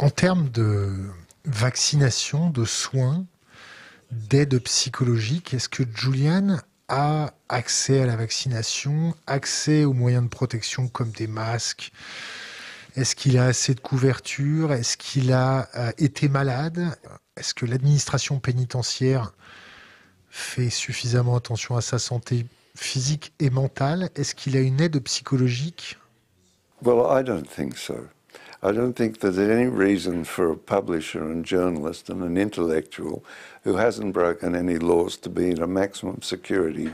En termes de vaccination, de soins, d'aide psychologique, est-ce que Julian a accès à la vaccination, accès aux moyens de protection comme des masques Est-ce qu'il a assez de couverture Est-ce qu'il a euh, été malade Est-ce que l'administration pénitentiaire fait suffisamment attention à sa santé physique et mentale Est-ce qu'il a une aide psychologique Well, I don't think I don't think there's any reason for a publisher and journalist and an intellectual who hasn't broken any laws to be in a maximum security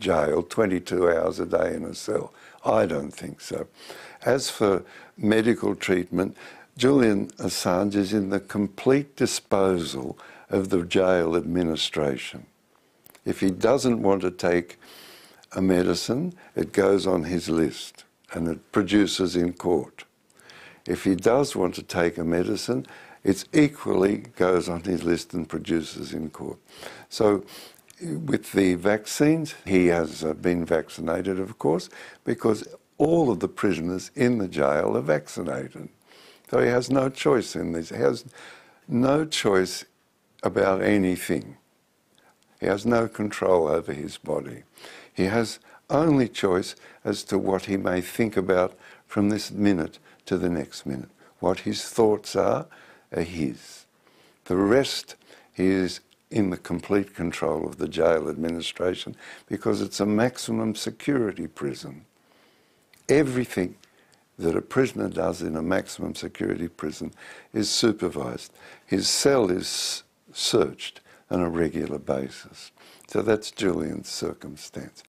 jail 22 hours a day in a cell. I don't think so. As for medical treatment, Julian Assange is in the complete disposal of the jail administration. If he doesn't want to take a medicine, it goes on his list and it produces in court. If he does want to take a medicine, it equally goes on his list and produces in court. So with the vaccines, he has uh, been vaccinated, of course, because all of the prisoners in the jail are vaccinated. So he has no choice in this. He has no choice about anything. He has no control over his body. He has only choice as to what he may think about from this minute to the next minute. What his thoughts are, are his. The rest he is in the complete control of the jail administration because it's a maximum security prison. Everything that a prisoner does in a maximum security prison is supervised. His cell is searched on a regular basis. So that's Julian's circumstance.